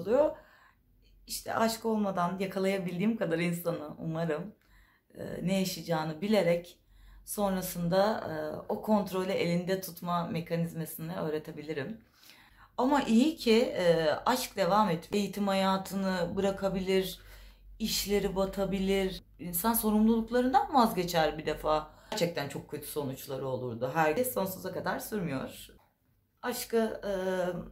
oluyor. İşte aşk olmadan yakalayabildiğim kadar insanı umarım e, ne yaşayacağını bilerek sonrasında e, o kontrolü elinde tutma mekanizmasını öğretebilirim. Ama iyi ki e, aşk devam etmiyor. Eğitim hayatını bırakabilir, işleri batabilir. İnsan sorumluluklarından vazgeçer bir defa gerçekten çok kötü sonuçları olurdu. Herkes sonsuza kadar sürmüyor. Aşkı e,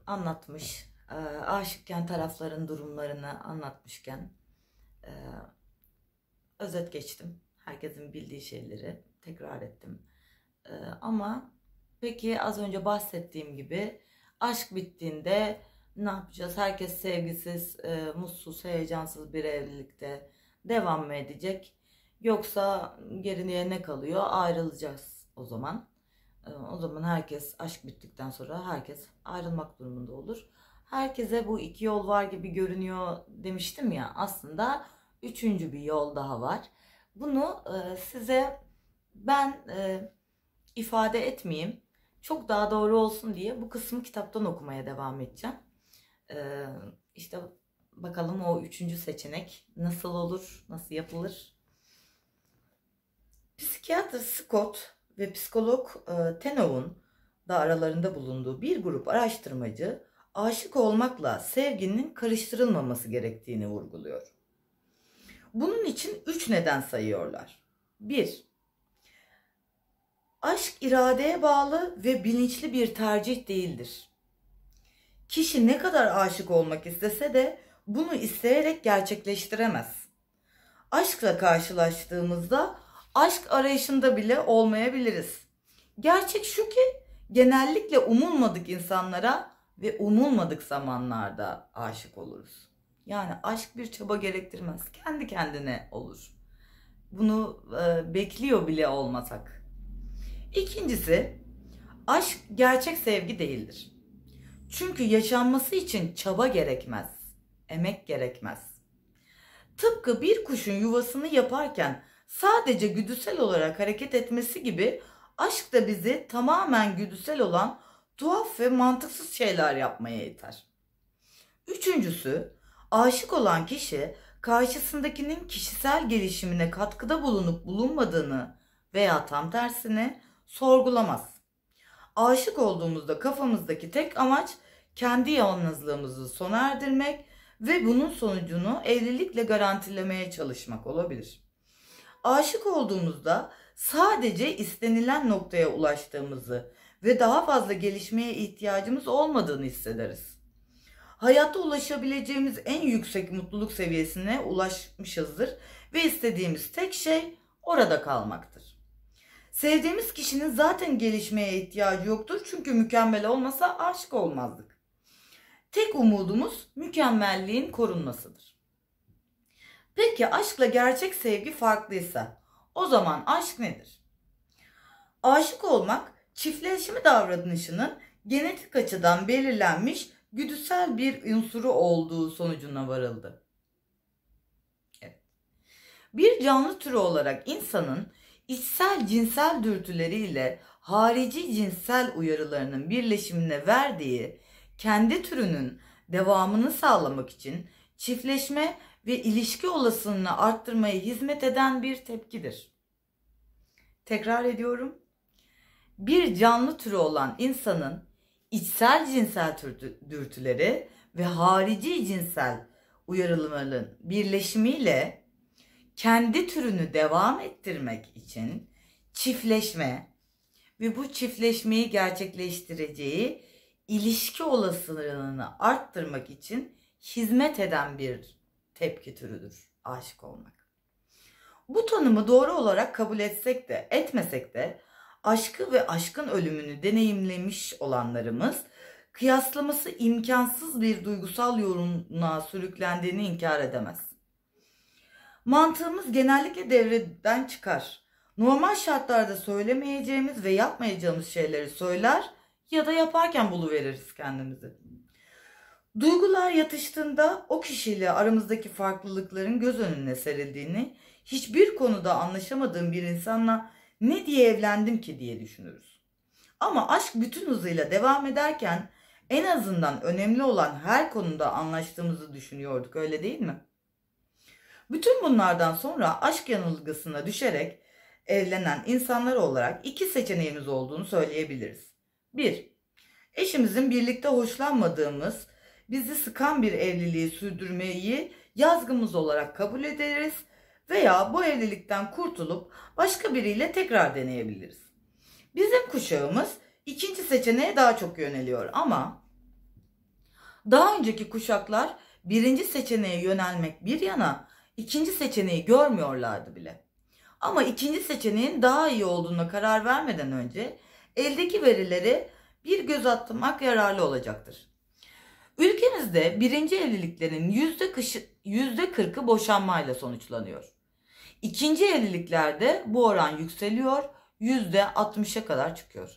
anlatmış, e, aşıkken tarafların durumlarını anlatmışken e, özet geçtim. Herkesin bildiği şeyleri tekrar ettim. E, ama peki az önce bahsettiğim gibi aşk bittiğinde ne yapacağız? Herkes sevgisiz, e, mutsuz, heyecansız bir evlilikte devam mı edecek? Yoksa geriye ne kalıyor? Ayrılacağız o zaman. Ee, o zaman herkes aşk bittikten sonra herkes ayrılmak durumunda olur. Herkese bu iki yol var gibi görünüyor demiştim ya aslında üçüncü bir yol daha var. Bunu e, size ben e, ifade etmeyeyim. Çok daha doğru olsun diye bu kısmı kitaptan okumaya devam edeceğim. Ee, işte bakalım o üçüncü seçenek nasıl olur, nasıl yapılır Psikiyatr Scott ve psikolog e, Tenov'un da aralarında bulunduğu bir grup araştırmacı aşık olmakla sevginin karıştırılmaması gerektiğini vurguluyor. Bunun için üç neden sayıyorlar. 1. Aşk iradeye bağlı ve bilinçli bir tercih değildir. Kişi ne kadar aşık olmak istese de bunu isteyerek gerçekleştiremez. Aşkla karşılaştığımızda aşk arayışında bile olmayabiliriz. Gerçek şu ki genellikle umulmadık insanlara ve umulmadık zamanlarda aşık oluruz. Yani aşk bir çaba gerektirmez. Kendi kendine olur. Bunu e, bekliyor bile olmasak. İkincisi, aşk gerçek sevgi değildir. Çünkü yaşanması için çaba gerekmez, emek gerekmez. Tıpkı bir kuşun yuvasını yaparken sadece güdüsel olarak hareket etmesi gibi aşk da bizi tamamen güdüsel olan tuhaf ve mantıksız şeyler yapmaya yeter. Üçüncüsü, aşık olan kişi karşısındakinin kişisel gelişimine katkıda bulunup bulunmadığını veya tam tersini sorgulamaz. Aşık olduğumuzda kafamızdaki tek amaç kendi yalnızlığımızı sona erdirmek ve bunun sonucunu evlilikle garantilemeye çalışmak olabilir aşık olduğumuzda sadece istenilen noktaya ulaştığımızı ve daha fazla gelişmeye ihtiyacımız olmadığını hissederiz. Hayatta ulaşabileceğimiz en yüksek mutluluk seviyesine ulaşmışızdır ve istediğimiz tek şey orada kalmaktır. Sevdiğimiz kişinin zaten gelişmeye ihtiyacı yoktur çünkü mükemmel olmasa aşık olmazdık. Tek umudumuz mükemmelliğin korunmasıdır. Peki aşkla gerçek sevgi farklıysa o zaman aşk nedir? Aşık olmak çiftleşme davranışının genetik açıdan belirlenmiş güdüsel bir unsuru olduğu sonucuna varıldı. Bir canlı türü olarak insanın içsel cinsel dürtüleriyle harici cinsel uyarılarının birleşimine verdiği kendi türünün devamını sağlamak için çiftleşme ve ilişki olasılığını arttırmaya hizmet eden bir tepkidir. Tekrar ediyorum. Bir canlı türü olan insanın içsel cinsel dürtüleri ve harici cinsel uyarılmaların birleşimiyle kendi türünü devam ettirmek için çiftleşme ve bu çiftleşmeyi gerçekleştireceği ilişki olasılığını arttırmak için hizmet eden bir tepki türüdür aşık olmak. Bu tanımı doğru olarak kabul etsek de etmesek de aşkı ve aşkın ölümünü deneyimlemiş olanlarımız kıyaslaması imkansız bir duygusal yorumuna sürüklendiğini inkar edemez. Mantığımız genellikle devreden çıkar. Normal şartlarda söylemeyeceğimiz ve yapmayacağımız şeyleri söyler ya da yaparken buluveririz kendimizi. Duygular yatıştığında o kişiyle aramızdaki farklılıkların göz önüne serildiğini, hiçbir konuda anlaşamadığım bir insanla ne diye evlendim ki diye düşünürüz. Ama aşk bütün hızıyla devam ederken en azından önemli olan her konuda anlaştığımızı düşünüyorduk öyle değil mi? Bütün bunlardan sonra aşk yanılgısına düşerek evlenen insanlar olarak iki seçeneğimiz olduğunu söyleyebiliriz. 1. Eşimizin birlikte hoşlanmadığımız bizi sıkan bir evliliği sürdürmeyi yazgımız olarak kabul ederiz veya bu evlilikten kurtulup başka biriyle tekrar deneyebiliriz. Bizim kuşağımız ikinci seçeneğe daha çok yöneliyor ama daha önceki kuşaklar birinci seçeneğe yönelmek bir yana ikinci seçeneği görmüyorlardı bile. Ama ikinci seçeneğin daha iyi olduğuna karar vermeden önce eldeki verileri bir göz atmak yararlı olacaktır. Ülkemizde birinci evliliklerin yüzde %40'ı boşanmayla sonuçlanıyor. İkinci evliliklerde bu oran yükseliyor, yüzde %60'a kadar çıkıyor.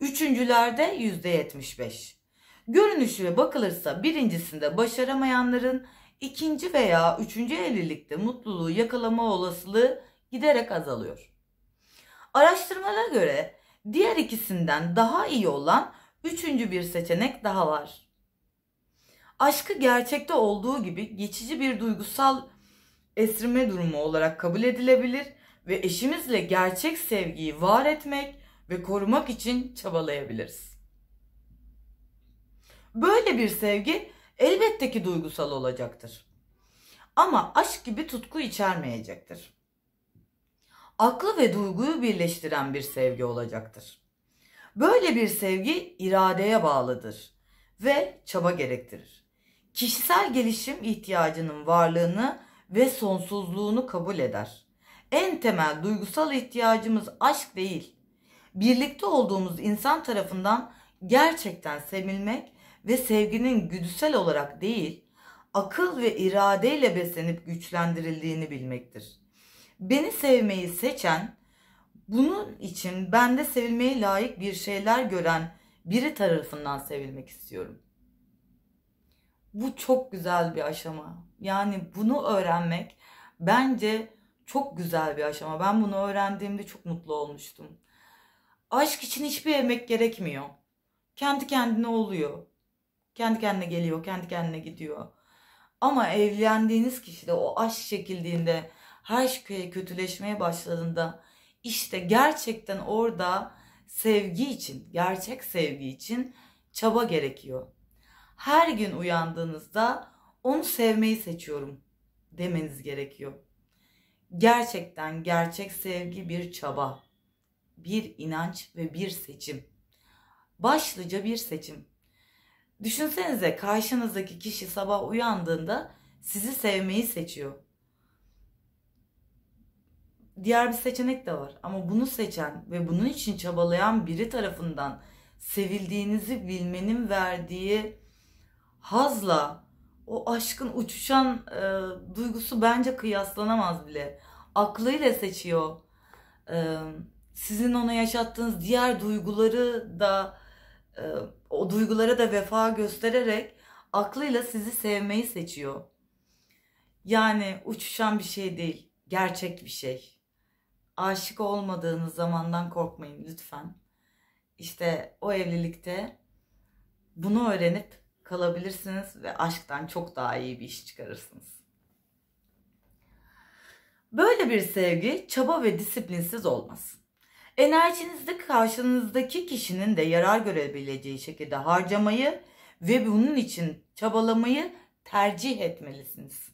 Üçüncülerde yüzde %75. Görünüşüne bakılırsa birincisinde başaramayanların ikinci veya üçüncü evlilikte mutluluğu yakalama olasılığı giderek azalıyor. Araştırmalara göre diğer ikisinden daha iyi olan üçüncü bir seçenek daha var aşkı gerçekte olduğu gibi geçici bir duygusal esirme durumu olarak kabul edilebilir ve eşimizle gerçek sevgiyi var etmek ve korumak için çabalayabiliriz. Böyle bir sevgi elbette ki duygusal olacaktır. Ama aşk gibi tutku içermeyecektir. Aklı ve duyguyu birleştiren bir sevgi olacaktır. Böyle bir sevgi iradeye bağlıdır ve çaba gerektirir kişisel gelişim ihtiyacının varlığını ve sonsuzluğunu kabul eder. En temel duygusal ihtiyacımız aşk değil. Birlikte olduğumuz insan tarafından gerçekten sevilmek ve sevginin güdüsel olarak değil, akıl ve iradeyle beslenip güçlendirildiğini bilmektir. Beni sevmeyi seçen, bunun için bende sevilmeye layık bir şeyler gören biri tarafından sevilmek istiyorum. Bu çok güzel bir aşama. Yani bunu öğrenmek bence çok güzel bir aşama. Ben bunu öğrendiğimde çok mutlu olmuştum. Aşk için hiçbir emek gerekmiyor. Kendi kendine oluyor. Kendi kendine geliyor, kendi kendine gidiyor. Ama evlendiğiniz kişide o aşk çekildiğinde, her şey kötüleşmeye başladığında işte gerçekten orada sevgi için, gerçek sevgi için çaba gerekiyor her gün uyandığınızda onu sevmeyi seçiyorum demeniz gerekiyor. Gerçekten gerçek sevgi bir çaba, bir inanç ve bir seçim. Başlıca bir seçim. Düşünsenize karşınızdaki kişi sabah uyandığında sizi sevmeyi seçiyor. Diğer bir seçenek de var ama bunu seçen ve bunun için çabalayan biri tarafından sevildiğinizi bilmenin verdiği hazla, o aşkın uçuşan e, duygusu bence kıyaslanamaz bile. Aklıyla seçiyor. E, sizin ona yaşattığınız diğer duyguları da e, o duygulara da vefa göstererek aklıyla sizi sevmeyi seçiyor. Yani uçuşan bir şey değil, gerçek bir şey. Aşık olmadığınız zamandan korkmayın lütfen. İşte o evlilikte bunu öğrenip kalabilirsiniz ve aşktan çok daha iyi bir iş çıkarırsınız. Böyle bir sevgi çaba ve disiplinsiz olmaz. Enerjinizde karşınızdaki kişinin de yarar görebileceği şekilde harcamayı ve bunun için çabalamayı tercih etmelisiniz.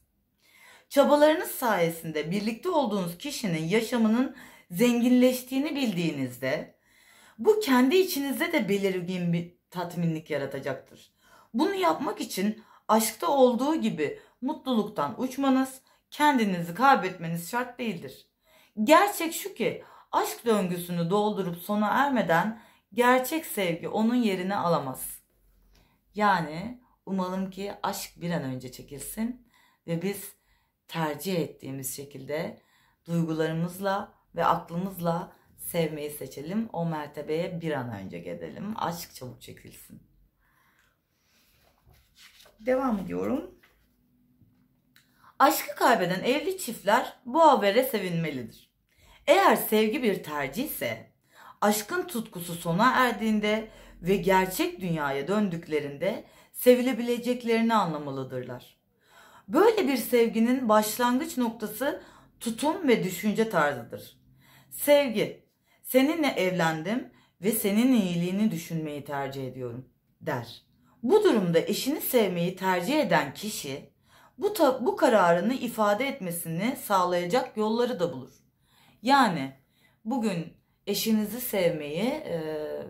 Çabalarınız sayesinde birlikte olduğunuz kişinin yaşamının zenginleştiğini bildiğinizde bu kendi içinizde de belirgin bir tatminlik yaratacaktır. Bunu yapmak için aşkta olduğu gibi mutluluktan uçmanız, kendinizi kaybetmeniz şart değildir. Gerçek şu ki aşk döngüsünü doldurup sona ermeden gerçek sevgi onun yerini alamaz. Yani umalım ki aşk bir an önce çekilsin ve biz tercih ettiğimiz şekilde duygularımızla ve aklımızla sevmeyi seçelim. O mertebeye bir an önce gidelim. Aşk çabuk çekilsin. Devam ediyorum. Aşkı kaybeden evli çiftler bu habere sevinmelidir. Eğer sevgi bir tercih ise aşkın tutkusu sona erdiğinde ve gerçek dünyaya döndüklerinde sevilebileceklerini anlamalıdırlar. Böyle bir sevginin başlangıç noktası tutum ve düşünce tarzıdır. Sevgi, seninle evlendim ve senin iyiliğini düşünmeyi tercih ediyorum der. Bu durumda eşini sevmeyi tercih eden kişi bu, bu kararını ifade etmesini sağlayacak yolları da bulur. Yani bugün eşinizi sevmeyi e,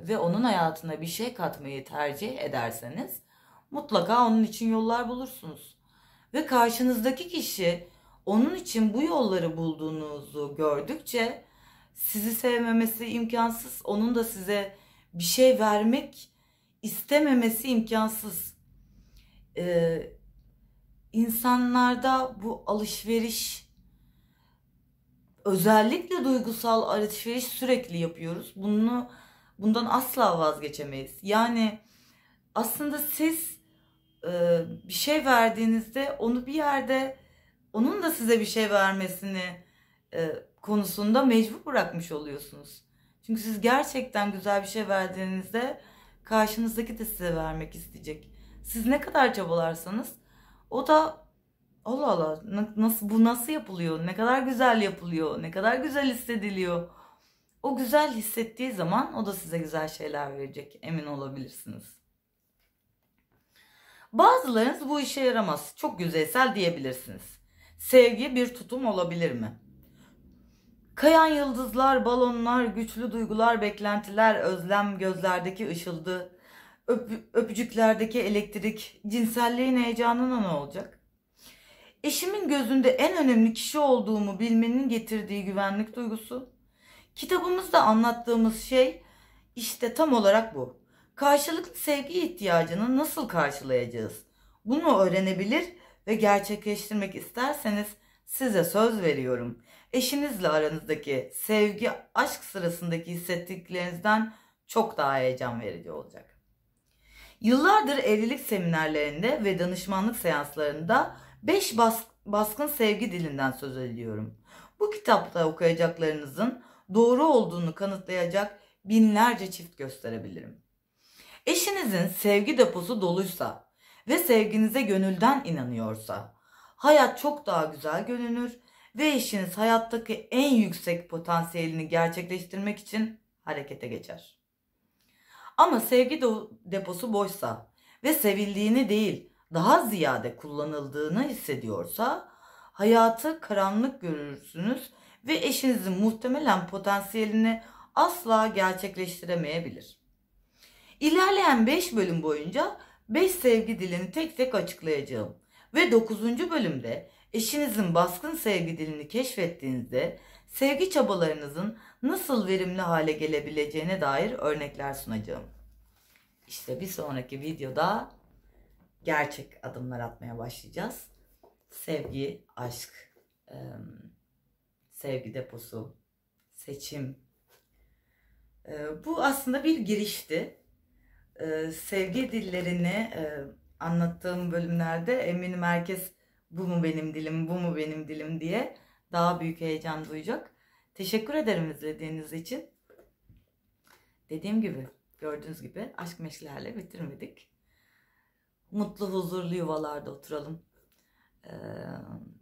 ve onun hayatına bir şey katmayı tercih ederseniz mutlaka onun için yollar bulursunuz. Ve karşınızdaki kişi onun için bu yolları bulduğunuzu gördükçe sizi sevmemesi imkansız. Onun da size bir şey vermek istememesi imkansız. Ee, insanlarda bu alışveriş özellikle duygusal alışveriş sürekli yapıyoruz. Bunu bundan asla vazgeçemeyiz. Yani aslında siz e, bir şey verdiğinizde onu bir yerde onun da size bir şey vermesini e, konusunda mecbur bırakmış oluyorsunuz. Çünkü siz gerçekten güzel bir şey verdiğinizde karşınızdaki de size vermek isteyecek. Siz ne kadar çabalarsanız o da Allah Allah nasıl bu nasıl yapılıyor? Ne kadar güzel yapılıyor? Ne kadar güzel hissediliyor? O güzel hissettiği zaman o da size güzel şeyler verecek. Emin olabilirsiniz. Bazılarınız bu işe yaramaz. Çok yüzeysel diyebilirsiniz. Sevgi bir tutum olabilir mi? Kayan yıldızlar, balonlar, güçlü duygular, beklentiler, özlem, gözlerdeki ışıldı, öp öpücüklerdeki elektrik, cinselliğin heyecanına ne olacak? Eşimin gözünde en önemli kişi olduğumu bilmenin getirdiği güvenlik duygusu. Kitabımızda anlattığımız şey işte tam olarak bu. Karşılıklı sevgi ihtiyacını nasıl karşılayacağız? Bunu öğrenebilir ve gerçekleştirmek isterseniz size söz veriyorum eşinizle aranızdaki sevgi, aşk sırasındaki hissettiklerinizden çok daha heyecan verici olacak. Yıllardır evlilik seminerlerinde ve danışmanlık seanslarında 5 baskın sevgi dilinden söz ediyorum. Bu kitapta okuyacaklarınızın doğru olduğunu kanıtlayacak binlerce çift gösterebilirim. Eşinizin sevgi deposu doluysa ve sevginize gönülden inanıyorsa hayat çok daha güzel görünür ve eşiniz hayattaki en yüksek potansiyelini gerçekleştirmek için harekete geçer. Ama sevgi deposu boşsa ve sevildiğini değil daha ziyade kullanıldığını hissediyorsa hayatı karanlık görürsünüz ve eşinizin muhtemelen potansiyelini asla gerçekleştiremeyebilir. İlerleyen 5 bölüm boyunca 5 sevgi dilini tek tek açıklayacağım ve 9. bölümde Eşinizin baskın sevgi dilini keşfettiğinizde sevgi çabalarınızın nasıl verimli hale gelebileceğine dair örnekler sunacağım. İşte bir sonraki videoda gerçek adımlar atmaya başlayacağız. Sevgi, aşk, sevgi deposu, seçim. Bu aslında bir girişti. Sevgi dillerini anlattığım bölümlerde eminim herkes bu mu benim dilim, bu mu benim dilim diye daha büyük heyecan duyacak. Teşekkür ederim izlediğiniz için. Dediğim gibi, gördüğünüz gibi aşk meşlerle bitirmedik. Mutlu, huzurlu yuvalarda oturalım. Ee,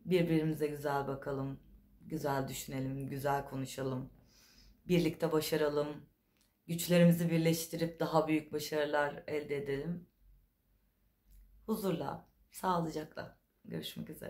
birbirimize güzel bakalım, güzel düşünelim, güzel konuşalım. Birlikte başaralım. Güçlerimizi birleştirip daha büyük başarılar elde edelim. Huzurla, sağlıcakla. Görüşmek üzere.